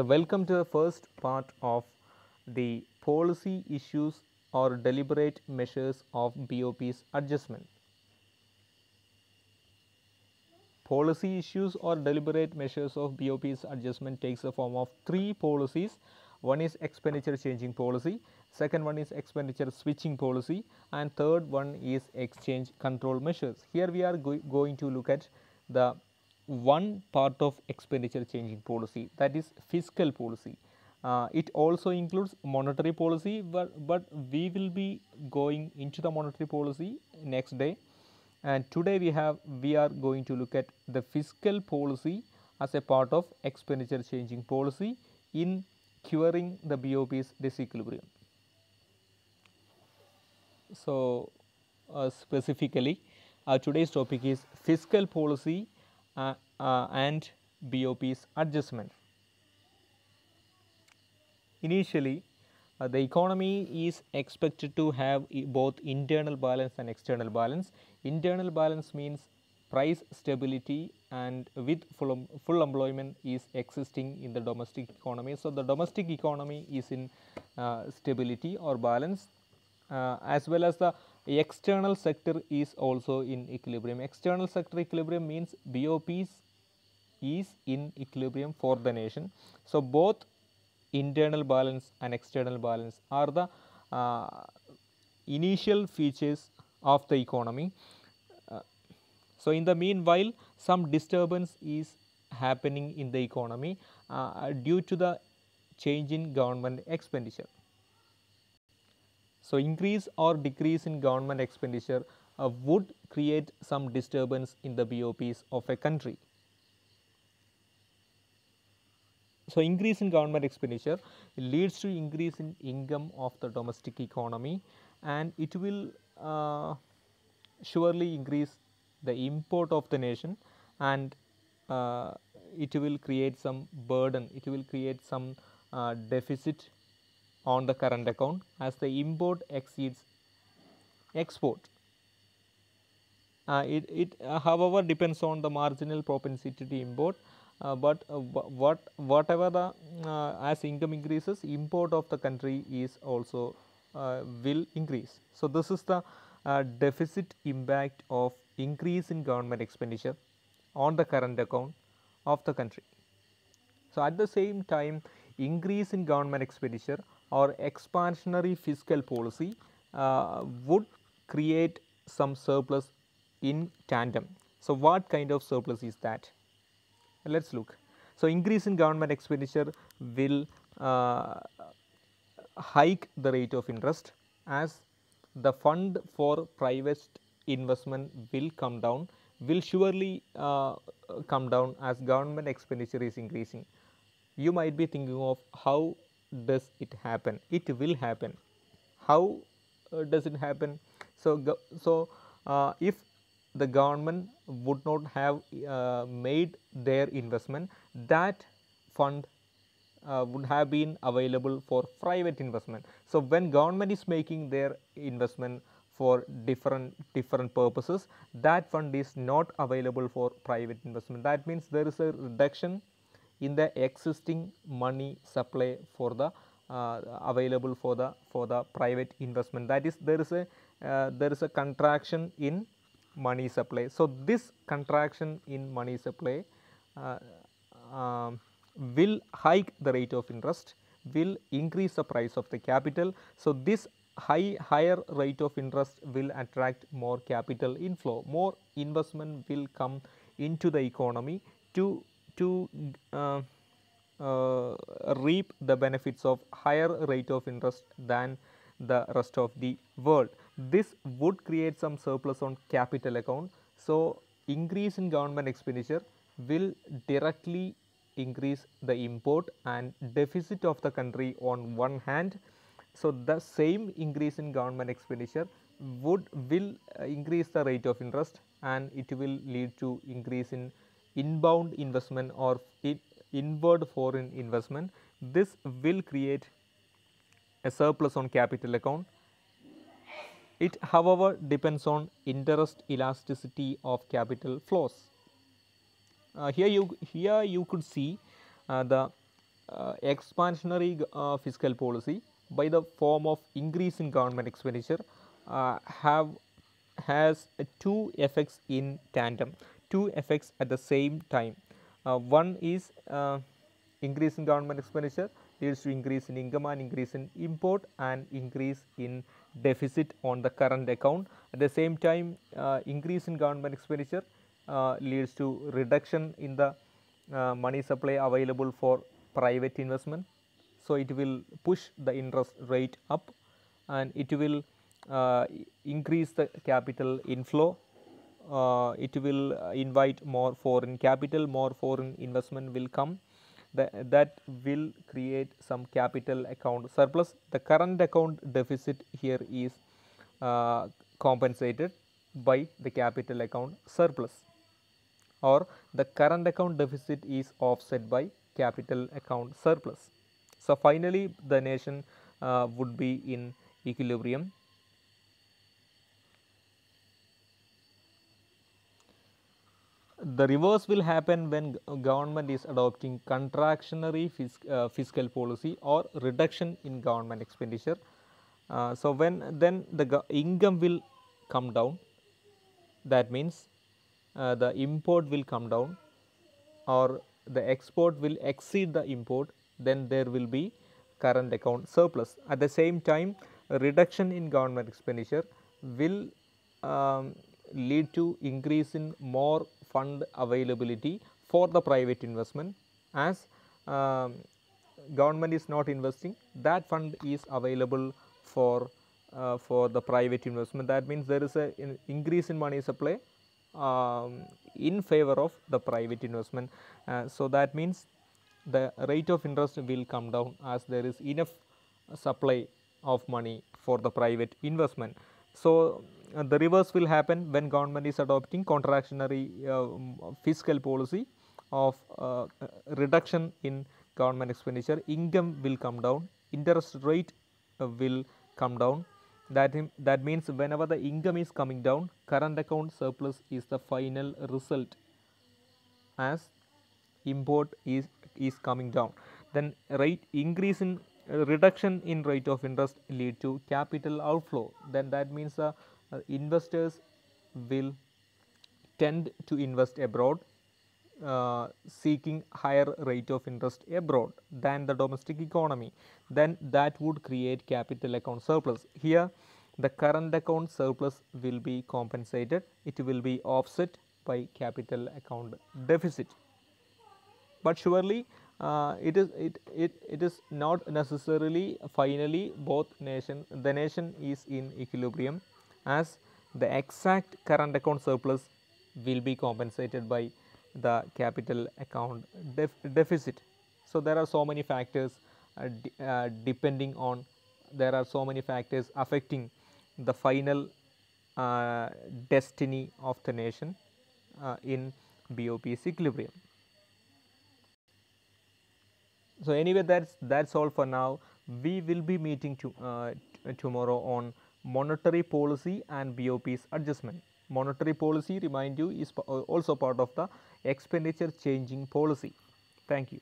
So, welcome to the first part of the policy issues or deliberate measures of BOP's adjustment. Policy issues or deliberate measures of BOP's adjustment takes the form of three policies. One is expenditure changing policy, second one is expenditure switching policy and third one is exchange control measures. Here we are go going to look at the one part of expenditure changing policy that is fiscal policy. Uh, it also includes monetary policy but, but we will be going into the monetary policy next day and today we have we are going to look at the fiscal policy as a part of expenditure changing policy in curing the BOP's disequilibrium. So, uh, specifically uh, today's topic is fiscal policy uh, uh, and BOP's adjustment. Initially, uh, the economy is expected to have both internal balance and external balance. Internal balance means price stability and with full, um, full employment is existing in the domestic economy. So, the domestic economy is in uh, stability or balance uh, as well as the external sector is also in equilibrium. External sector equilibrium means BOPs is in equilibrium for the nation. So, both internal balance and external balance are the uh, initial features of the economy. Uh, so, in the meanwhile, some disturbance is happening in the economy uh, due to the change in government expenditure. So, increase or decrease in government expenditure uh, would create some disturbance in the BOPs of a country. So, increase in government expenditure leads to increase in income of the domestic economy and it will uh, surely increase the import of the nation and uh, it will create some burden, it will create some uh, deficit on the current account as the import exceeds export. Uh, it, it uh, however depends on the marginal propensity to import uh, but uh, what whatever the uh, as income increases import of the country is also uh, will increase. So, this is the deficit impact of increase in government expenditure on the current account of the country. So, at the same time increase in government expenditure or expansionary fiscal policy uh, would create some surplus in tandem. So, what kind of surplus is that? Let us look. So, increase in government expenditure will uh, hike the rate of interest as the fund for private investment will come down will surely uh, come down as government expenditure is increasing. You might be thinking of how does it happen it will happen how uh, does it happen so so uh, if the government would not have uh, made their investment that fund uh, would have been available for private investment so when government is making their investment for different different purposes that fund is not available for private investment that means there is a reduction in the existing money supply for the uh, available for the for the private investment that is there is a uh, there is a contraction in money supply so this contraction in money supply uh, um, will hike the rate of interest will increase the price of the capital so this high higher rate of interest will attract more capital inflow more investment will come into the economy to to uh, uh, reap the benefits of higher rate of interest than the rest of the world. This would create some surplus on capital account. So, increase in government expenditure will directly increase the import and deficit of the country on one hand. So, the same increase in government expenditure would will uh, increase the rate of interest and it will lead to increase in inbound investment or inward foreign investment this will create a surplus on capital account it however depends on interest elasticity of capital flows uh, here you here you could see uh, the uh, expansionary uh, fiscal policy by the form of increase in government expenditure uh, have has two effects in tandem two effects at the same time. Uh, one is uh, increase in government expenditure leads to increase in income and increase in import and increase in deficit on the current account. At the same time, uh, increase in government expenditure uh, leads to reduction in the uh, money supply available for private investment. So, it will push the interest rate up and it will uh, increase the capital inflow uh, it will uh, invite more foreign capital, more foreign investment will come that, that will create some capital account surplus. The current account deficit here is uh, compensated by the capital account surplus or the current account deficit is offset by capital account surplus. So, finally, the nation uh, would be in equilibrium the reverse will happen when government is adopting contractionary uh, fiscal policy or reduction in government expenditure. Uh, so, when then the income will come down that means uh, the import will come down or the export will exceed the import then there will be current account surplus. At the same time reduction in government expenditure will um, lead to increase in more fund availability for the private investment as um, government is not investing that fund is available for uh, for the private investment that means there is a in increase in money supply um, in favor of the private investment. Uh, so, that means the rate of interest will come down as there is enough supply of money for the private investment. So, uh, the reverse will happen when government is adopting contractionary uh, fiscal policy of uh, reduction in government expenditure, income will come down, interest rate will come down. That, that means whenever the income is coming down, current account surplus is the final result as import is, is coming down. Then rate increase in uh, reduction in rate of interest lead to capital outflow. Then that means a uh, uh, investors will tend to invest abroad uh, seeking higher rate of interest abroad than the domestic economy then that would create capital account surplus here the current account surplus will be compensated it will be offset by capital account deficit but surely uh, it is it, it it is not necessarily finally both nation the nation is in equilibrium as the exact current account surplus will be compensated by the capital account def deficit. So, there are so many factors uh, de uh, depending on there are so many factors affecting the final uh, destiny of the nation uh, in BOP's equilibrium. So, anyway that is that is all for now. We will be meeting to, uh, tomorrow on monetary policy and BOP's adjustment. Monetary policy, remind you, is also part of the expenditure changing policy. Thank you.